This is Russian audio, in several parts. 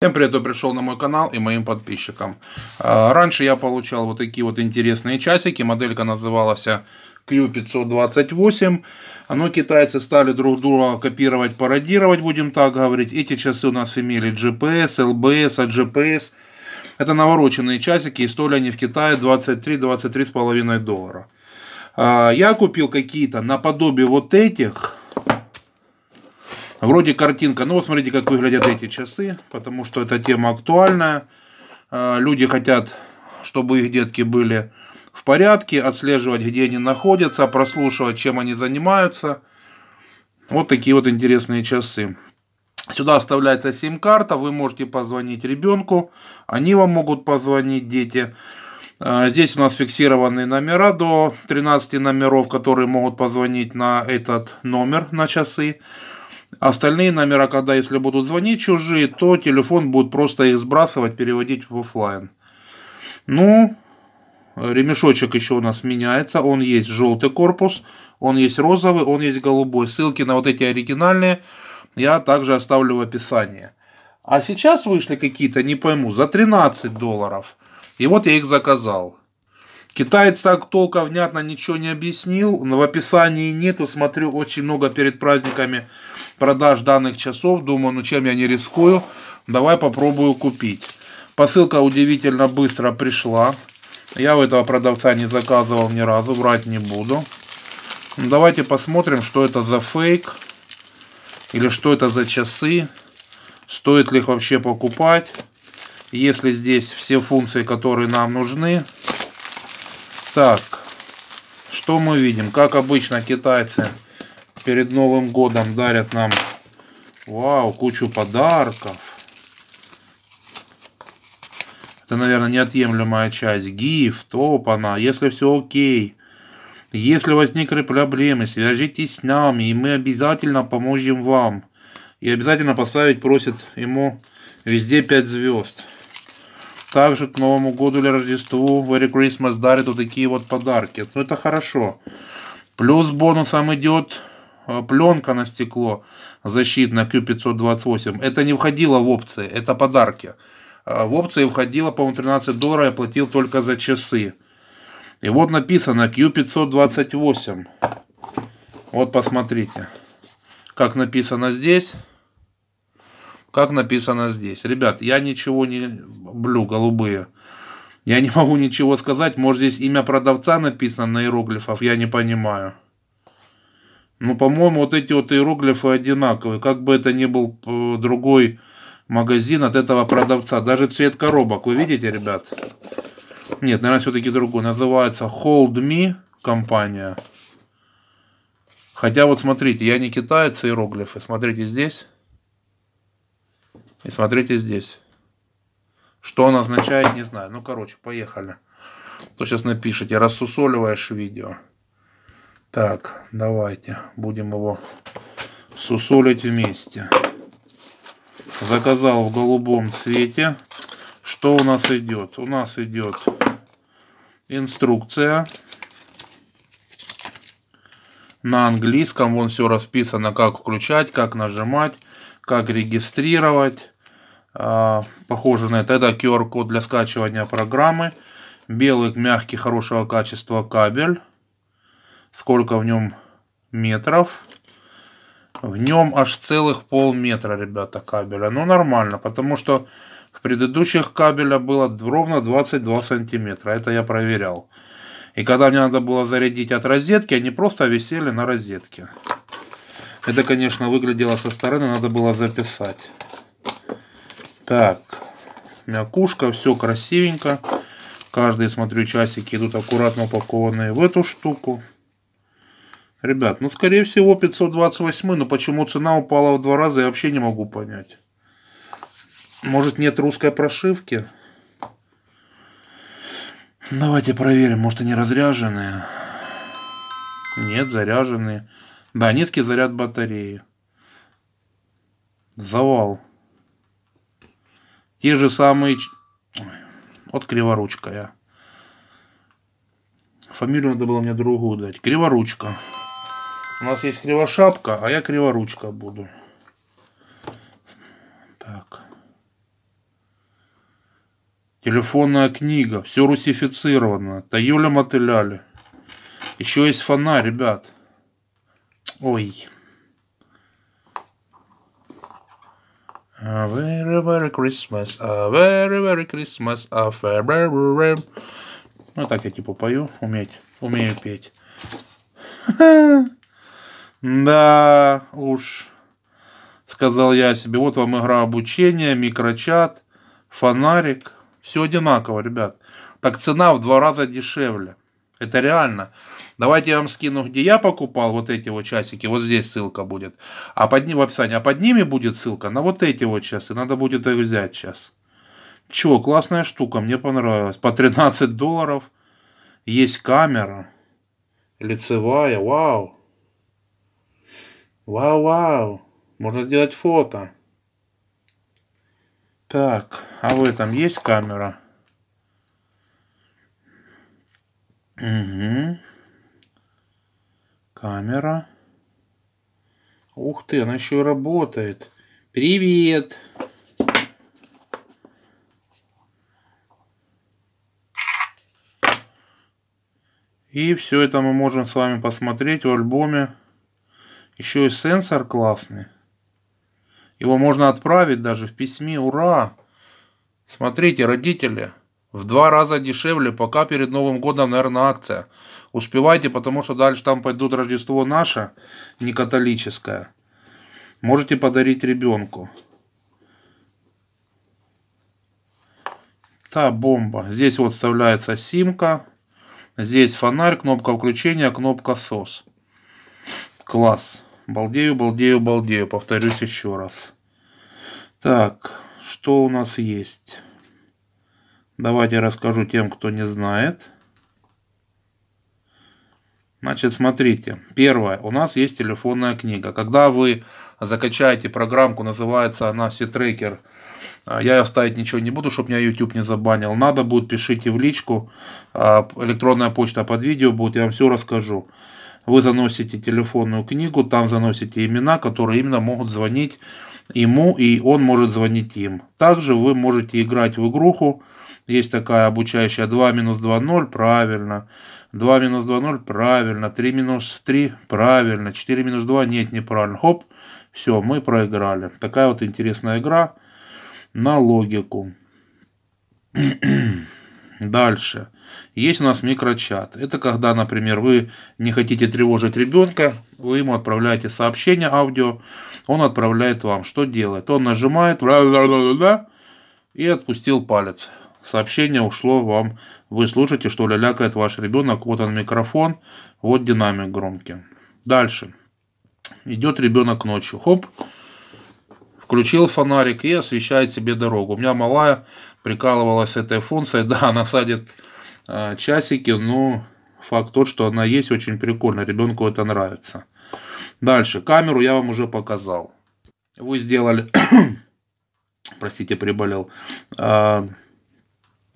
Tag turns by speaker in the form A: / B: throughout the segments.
A: Всем привет, кто пришел на мой канал и моим подписчикам. А, раньше я получал вот такие вот интересные часики. Моделька называлась Q528. Но ну, китайцы стали друг друга копировать, пародировать, будем так говорить. Эти часы у нас имели GPS, LBS, а GPS. Это навороченные часики, и стоили они в Китае 23-23,5 доллара. А, я купил какие-то наподобие вот этих Вроде картинка, ну вот смотрите, как выглядят эти часы, потому что эта тема актуальная. А, люди хотят, чтобы их детки были в порядке, отслеживать, где они находятся, прослушивать, чем они занимаются. Вот такие вот интересные часы. Сюда оставляется сим-карта, вы можете позвонить ребенку, они вам могут позвонить, дети. А, здесь у нас фиксированные номера до 13 номеров, которые могут позвонить на этот номер, на часы. Остальные номера, когда если будут звонить чужие, то телефон будет просто их сбрасывать, переводить в офлайн. Ну, ремешочек еще у нас меняется. Он есть желтый корпус, он есть розовый, он есть голубой. Ссылки на вот эти оригинальные я также оставлю в описании. А сейчас вышли какие-то, не пойму, за 13 долларов. И вот я их заказал. Китаец так толко внятно ничего не объяснил. В описании нету. Смотрю, очень много перед праздниками продаж данных часов. Думаю, ну чем я не рискую. Давай попробую купить. Посылка удивительно быстро пришла. Я у этого продавца не заказывал ни разу, врать не буду. Ну, давайте посмотрим, что это за фейк. Или что это за часы. Стоит ли их вообще покупать. Если здесь все функции, которые нам нужны. Так, что мы видим? Как обычно китайцы перед Новым годом дарят нам, вау, кучу подарков. Это, наверное, неотъемлемая часть. Гифт, опана, если все окей. Если возникли проблемы, свяжитесь с нами, и мы обязательно поможем вам. И обязательно поставить просит ему везде 5 звезд. Также к Новому году или Рождеству Very Christmas дарит вот такие вот подарки. Ну это хорошо. Плюс бонусом идет э, пленка на стекло защитная Q528. Это не входило в опции, это подарки. Э, в опции входило, по-моему, 13 долларов, я платил только за часы. И вот написано Q528. Вот посмотрите, как написано здесь как написано здесь. Ребят, я ничего не блю, голубые. Я не могу ничего сказать. Может, здесь имя продавца написано на иероглифов, я не понимаю. Ну, по-моему, вот эти вот иероглифы одинаковые. Как бы это ни был э, другой магазин от этого продавца. Даже цвет коробок, вы видите, ребят? Нет, наверное, все-таки другой. Называется Hold Me компания. Хотя вот смотрите, я не китаец, иероглифы. Смотрите здесь. И смотрите здесь. Что он означает, не знаю. Ну, короче, поехали. То сейчас напишите, рассусоливаешь видео. Так, давайте будем его сусолить вместе. Заказал в голубом цвете. Что у нас идет? У нас идет инструкция на английском. Вон все расписано, как включать, как нажимать, как регистрировать. А, похоже на это. Это QR-код для скачивания программы. Белый, мягкий, хорошего качества кабель. Сколько в нем метров. В нем аж целых полметра, ребята, кабеля. Ну, нормально, потому что в предыдущих кабеля было ровно 22 сантиметра. Это я проверял. И когда мне надо было зарядить от розетки, они просто висели на розетке. Это, конечно, выглядело со стороны, надо было записать. Так, мякушка, все красивенько. Каждые, смотрю, часики идут аккуратно упакованные в эту штуку. Ребят, ну, скорее всего, 528, но почему цена упала в два раза, я вообще не могу понять. Может, нет русской прошивки? Давайте проверим, может, они разряженные? Нет, заряженные. Да, низкий заряд батареи. Завал. Те же самые... вот криворучка я. Фамилию надо было мне другую дать. Криворучка. У нас есть кривошапка, а я криворучка буду. Так. Телефонная книга. Все русифицировано. Таюля мотыляли. Еще есть фонарь, ребят. Ой. A very, very Christmas, a very, very Christmas, a very, Ну, так я типа пою, уметь, умею петь. да уж, сказал я себе, вот вам игра обучения, микрочат, фонарик, все одинаково, ребят. Так цена в два раза дешевле. Это реально. Давайте я вам скину, где я покупал вот эти вот часики. Вот здесь ссылка будет. А под ним в описании. А под ними будет ссылка на вот эти вот часы. Надо будет их взять сейчас. Чего? классная штука, мне понравилась. По 13 долларов. Есть камера. Лицевая, вау. Вау-вау. Можно сделать фото. Так, а в этом есть камера? Угу. Камера. Ух ты, она еще и работает. Привет! И все это мы можем с вами посмотреть в альбоме. Еще и сенсор классный. Его можно отправить даже в письме. Ура! Смотрите, родители, в два раза дешевле, пока перед Новым годом, наверное, акция. Успевайте, потому что дальше там пойдут Рождество наше, не католическое. Можете подарить ребенку. Та бомба. Здесь вот вставляется симка. Здесь фонарь, кнопка включения, кнопка сос Класс. Балдею, балдею, балдею. Повторюсь еще раз. Так, что у нас есть? Давайте расскажу тем, кто не знает. Значит, смотрите. Первое. У нас есть телефонная книга. Когда вы закачаете программку, называется она C-Tracker. А, я ставить ничего не буду, чтобы меня YouTube не забанил. Надо будет, пишите в личку. А, электронная почта под видео будет, я вам все расскажу. Вы заносите телефонную книгу, там заносите имена, которые именно могут звонить ему, и он может звонить им. Также вы можете играть в игруху, есть такая обучающая 2 минус 2 0, правильно. 2 минус 2 0, правильно. 3 минус 3, правильно. 4 минус 2, нет, неправильно. Хоп, все, мы проиграли. Такая вот интересная игра на логику. Дальше. Есть у нас микрочат. Это когда, например, вы не хотите тревожить ребенка, вы ему отправляете сообщение аудио, он отправляет вам. Что делает? Он нажимает и отпустил палец сообщение ушло вам. Вы слушаете, что лялякает ваш ребенок. Вот он микрофон, вот динамик громкий. Дальше. Идет ребенок ночью. Хоп. Включил фонарик и освещает себе дорогу. У меня малая прикалывалась этой функцией. Да, она садит э, часики, но ну, факт тот, что она есть, очень прикольно. Ребенку это нравится. Дальше. Камеру я вам уже показал. Вы сделали... Простите, приболел. А,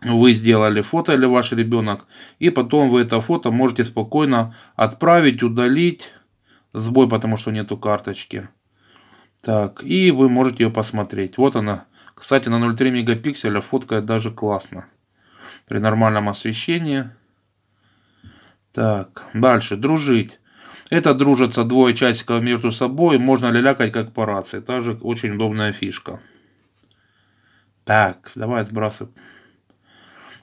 A: вы сделали фото или ваш ребенок, и потом вы это фото можете спокойно отправить, удалить, сбой, потому что нету карточки. Так, и вы можете ее посмотреть. Вот она. Кстати, на 0,3 мегапикселя фоткает даже классно. При нормальном освещении. Так, дальше. Дружить. Это дружатся двое часиков между собой. Можно лялякать как по рации. Также очень удобная фишка. Так, давай сбрасывай.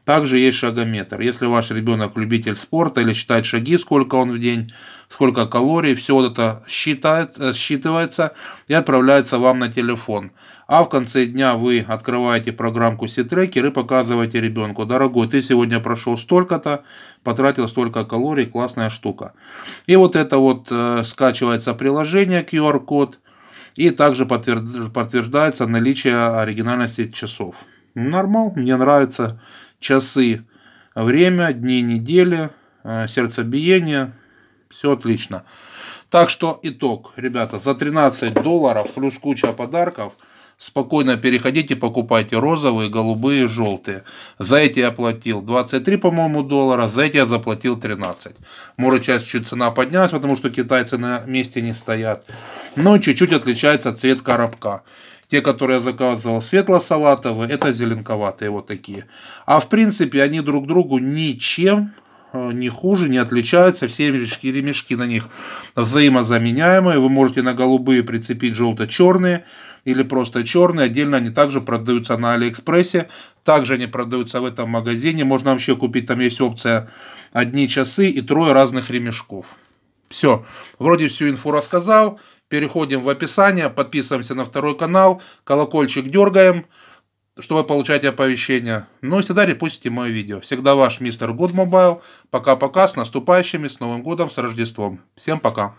A: Также есть шагометр. Если ваш ребенок любитель спорта или считает шаги, сколько он в день, сколько калорий, все вот это считается, э, считывается и отправляется вам на телефон. А в конце дня вы открываете программку C-трекер и показываете ребенку, дорогой, ты сегодня прошел столько-то, потратил столько калорий, классная штука. И вот это вот э, скачивается приложение QR-код и также подтверждается наличие оригинальности часов. Нормал, мне нравится часы, время, дни недели, э, сердцебиение, все отлично. Так что итог, ребята, за 13 долларов плюс куча подарков спокойно переходите, покупайте розовые, голубые, желтые. За эти я платил 23, по-моему, доллара, за эти я заплатил 13. Может, сейчас чуть цена поднялась, потому что китайцы на месте не стоят. Но чуть-чуть отличается цвет коробка. Те, которые я заказывал светло-салатовые, это зеленковатые вот такие. А в принципе они друг другу ничем э, не хуже, не отличаются. Все ремешки, ремешки на них взаимозаменяемые. Вы можете на голубые прицепить желто-черные или просто черные. Отдельно они также продаются на Алиэкспрессе. Также они продаются в этом магазине. Можно вообще купить, там есть опция одни часы и трое разных ремешков. Все, вроде всю инфу рассказал переходим в описание, подписываемся на второй канал, колокольчик дергаем, чтобы получать оповещения. Ну и всегда репостите мое видео. Всегда ваш мистер Good Mobile. Пока-пока, с наступающими, с Новым годом, с Рождеством. Всем пока!